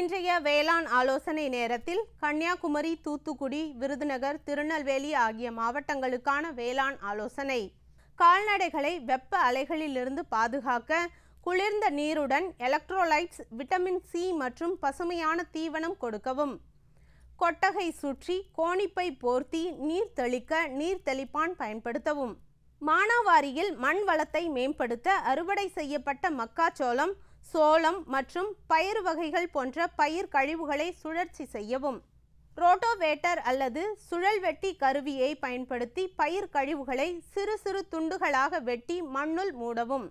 இன்றைய வேளாண் ஆலோசனை நேரத்தில் கன்னியாகுமரி தூத்துக்குடி விருதுநகர் திருநெல்வேலி ஆகிய மாவட்டங்களுக்கான வேளாண் ஆலோசனை கால்நடைகளை வெப்ப அலைகளிலிருந்து பாதுகாக்க குளிர்ந்த நீருடன் எலக்ட்ரோலைட்ஸ் விட்டமின் சி மற்றும் பசுமையான தீவனம் கொடுக்கவும் கொட்டகை சுற்றி கோணிப்பை போர்த்தி நீர் தெளிக்க நீர் தெளிப்பான் பயன்படுத்தவும் மானாவாரியில் மண் வளத்தை மேம்படுத்த அறுவடை செய்யப்பட்ட மக்காச்சோளம் சோளம் மற்றும் பயிர் வகைகள் போன்ற பயிர் கழிவுகளை சுழற்சி செய்யவும் ரோட்டோவேட்டர் அல்லது சுழல்வெட்டி கருவியை பயன்படுத்தி பயிர் கழிவுகளை சிறு சிறு துண்டுகளாக வெட்டி மண்ணுள் மூடவும்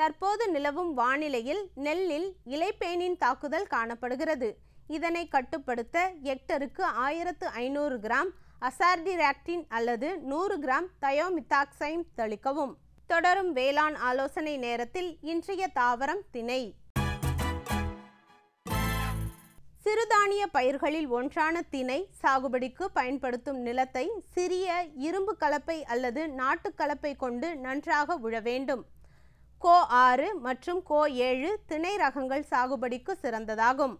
தற்போது நிலவும் வானிலையில் நெல்லில் இலைப்பேனின் தாக்குதல் காணப்படுகிறது இதனை கட்டுப்படுத்த ஹெக்டருக்கு ஆயிரத்து ஐநூறு கிராம் அசார்டிராக்டின் அல்லது நூறு கிராம் தயோமித்தாக்சைம் தெளிக்கவும் தொடரும் வேளாண் ஆலோசனை நேரத்தில் இன்றைய தாவரம் திணை சிறுதானிய பயிர்களில் ஒன்றான திணை சாகுபடிக்கு பயன்படுத்தும் நிலத்தை சிறிய இரும்பு கலப்பை அல்லது நாட்டு கலப்பை கொண்டு நன்றாக உழ வேண்டும் கோ ஆறு மற்றும் கோ ஏழு திணை ரகங்கள் சாகுபடிக்கு சிறந்ததாகும்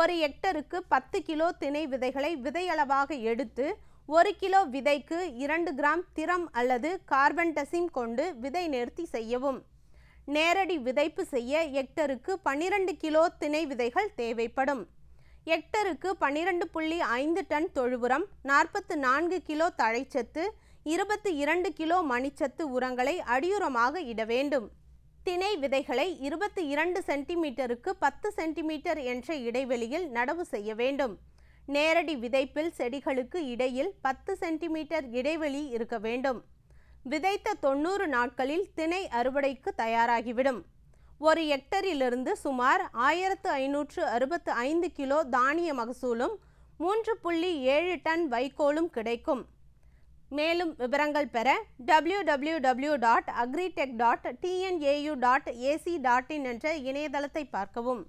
ஒரு ஹெக்டருக்கு பத்து கிலோ திணை விதைகளை விதையளவாக எடுத்து ஒரு கிலோ விதைக்கு இரண்டு கிராம் திறம் அல்லது கார்பன்டசிம் கொண்டு விதை நேர்த்தி செய்யவும் நேரடி விதைப்பு செய்ய ஹெக்டருக்கு பன்னிரண்டு கிலோ திணை விதைகள் தேவைப்படும் எக்டருக்கு பன்னிரண்டு புள்ளி ஐந்து டன் தொழுவுரம் நாற்பத்து நான்கு கிலோ தழைச்சத்து இருபத்தி இரண்டு கிலோ மணிச்சத்து உரங்களை அடியுரமாக இட வேண்டும் திணை விதைகளை இருபத்தி இரண்டு சென்டிமீட்டருக்கு பத்து சென்டிமீட்டர் என்ற இடைவெளியில் நடவு செய்ய வேண்டும் நேரடி விதைப்பில் செடிகளுக்கு இடையில் பத்து சென்டிமீட்டர் இடைவெளி இருக்க வேண்டும் விதைத்த தொண்ணூறு நாட்களில் திணை அறுவடைக்கு தயாராகிவிடும் ஒரு ஹெக்டரிலிருந்து சுமார் ஆயிரத்து ஐநூற்று அறுபத்து ஐந்து கிலோ தானிய மகசூலும் மூன்று புள்ளி ஏழு டன் வைக்கோலும் கிடைக்கும் மேலும் விவரங்கள் பெற W W W dot agritech dot TNAU dot ac dot in என்ற இணையதளத்தை பார்க்கவும்